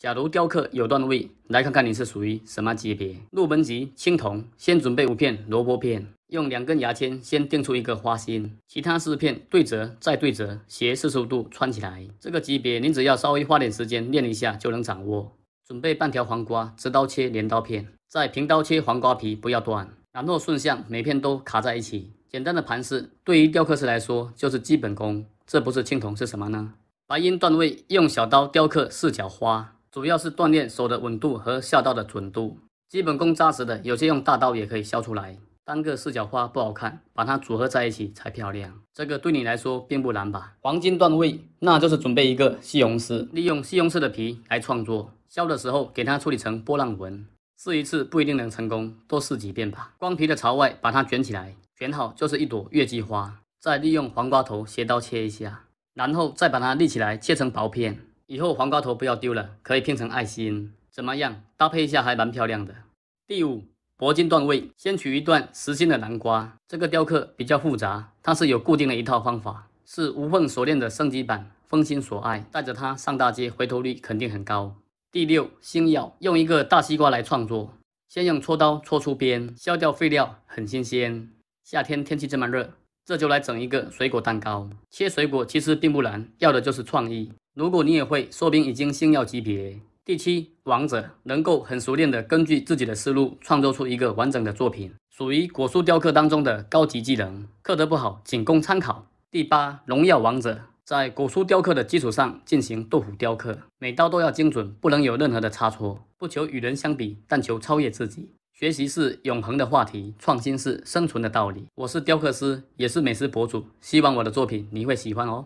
假如雕刻有段位，来看看你是属于什么级别。入门级青铜，先准备五片萝卜片，用两根牙签先定出一个花心，其他四片对折再对折，斜四十五度穿起来。这个级别您只要稍微花点时间练一下就能掌握。准备半条黄瓜，直刀切镰刀片，再平刀切黄瓜皮，不要断，然后顺向，每片都卡在一起。简单的盘式，对于雕刻师来说就是基本功，这不是青铜是什么呢？白银段位，用小刀雕刻四角花。主要是锻炼手的稳度和下刀的准度，基本功扎实的，有些用大刀也可以削出来。单个四角花不好看，把它组合在一起才漂亮。这个对你来说并不难吧？黄金段位，那就是准备一个西红柿，利用西红柿的皮来创作。削的时候给它处理成波浪纹，试一次不一定能成功，多试几遍吧。光皮的朝外，把它卷起来，卷好就是一朵月季花。再利用黄瓜头斜刀切一下，然后再把它立起来切成薄片。以后黄瓜头不要丢了，可以拼成爱心，怎么样？搭配一下还蛮漂亮的。第五，铂金段位，先取一段实心的南瓜，这个雕刻比较复杂，它是有固定的一套方法，是无缝锁链的升级版，封心锁爱，带着它上大街，回头率肯定很高。第六，星耀，用一个大西瓜来创作，先用锉刀锉出边，削掉废料，很新鲜。夏天天气这么热，这就来整一个水果蛋糕。切水果其实并不难，要的就是创意。如果你也会，说明已经星耀级别。第七，王者能够很熟练的根据自己的思路创作出一个完整的作品，属于果蔬雕刻当中的高级技能。刻得不好，仅供参考。第八，荣耀王者在果蔬雕刻的基础上进行豆腐雕刻，每刀都要精准，不能有任何的差错。不求与人相比，但求超越自己。学习是永恒的话题，创新是生存的道理。我是雕刻师，也是美食博主，希望我的作品你会喜欢哦。